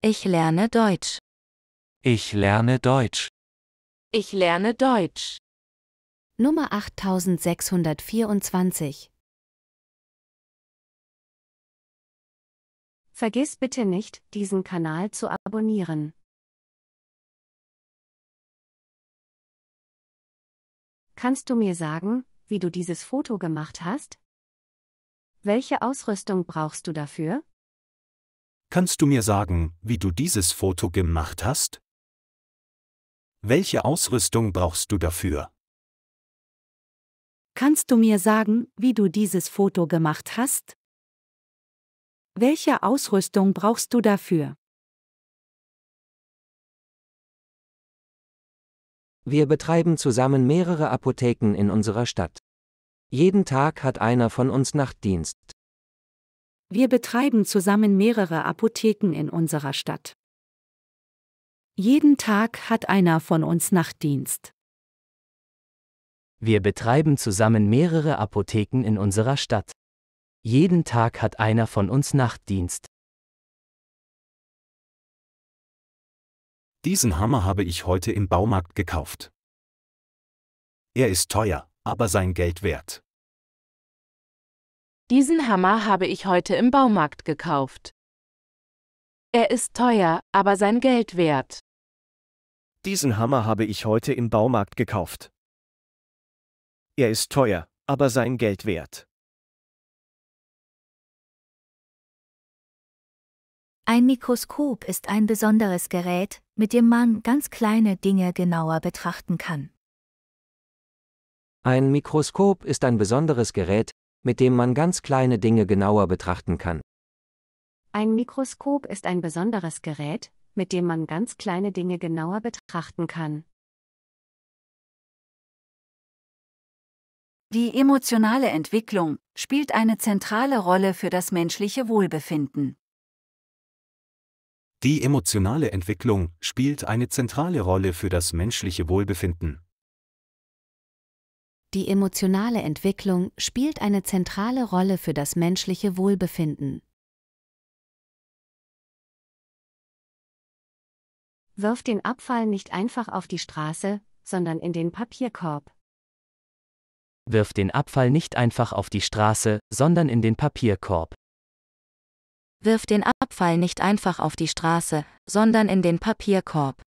Ich lerne Deutsch. Ich lerne Deutsch. Ich lerne Deutsch. Nummer 8624. Vergiss bitte nicht, diesen Kanal zu abonnieren. Kannst du mir sagen, wie du dieses Foto gemacht hast? Welche Ausrüstung brauchst du dafür? Kannst du mir sagen, wie du dieses Foto gemacht hast? Welche Ausrüstung brauchst du dafür? Kannst du mir sagen, wie du dieses Foto gemacht hast? Welche Ausrüstung brauchst du dafür? Wir betreiben zusammen mehrere Apotheken in unserer Stadt. Jeden Tag hat einer von uns Nachtdienst. Wir betreiben zusammen mehrere Apotheken in unserer Stadt. Jeden Tag hat einer von uns Nachtdienst. Wir betreiben zusammen mehrere Apotheken in unserer Stadt. Jeden Tag hat einer von uns Nachtdienst. Diesen Hammer habe ich heute im Baumarkt gekauft. Er ist teuer, aber sein Geld wert. Diesen Hammer habe ich heute im Baumarkt gekauft. Er ist teuer, aber sein Geld wert. Diesen Hammer habe ich heute im Baumarkt gekauft. Er ist teuer, aber sein Geld wert. Ein Mikroskop ist ein besonderes Gerät, mit dem man ganz kleine Dinge genauer betrachten kann. Ein Mikroskop ist ein besonderes Gerät, mit dem man ganz kleine Dinge genauer betrachten kann. Ein Mikroskop ist ein besonderes Gerät, mit dem man ganz kleine Dinge genauer betrachten kann. Die emotionale Entwicklung spielt eine zentrale Rolle für das menschliche Wohlbefinden. Die emotionale Entwicklung spielt eine zentrale Rolle für das menschliche Wohlbefinden. Die emotionale Entwicklung spielt eine zentrale Rolle für das menschliche Wohlbefinden. Wirf den Abfall nicht einfach auf die Straße, sondern in den Papierkorb. Wirf den Abfall nicht einfach auf die Straße, sondern in den Papierkorb. Wirf den Abfall nicht einfach auf die Straße, sondern in den Papierkorb.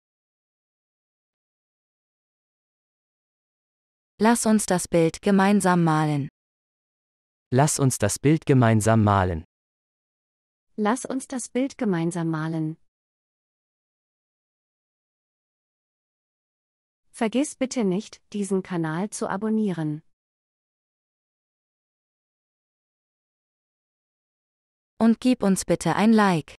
Lass uns das Bild gemeinsam malen. Lass uns das Bild gemeinsam malen. Lass uns das Bild gemeinsam malen. Vergiss bitte nicht, diesen Kanal zu abonnieren. Und gib uns bitte ein Like.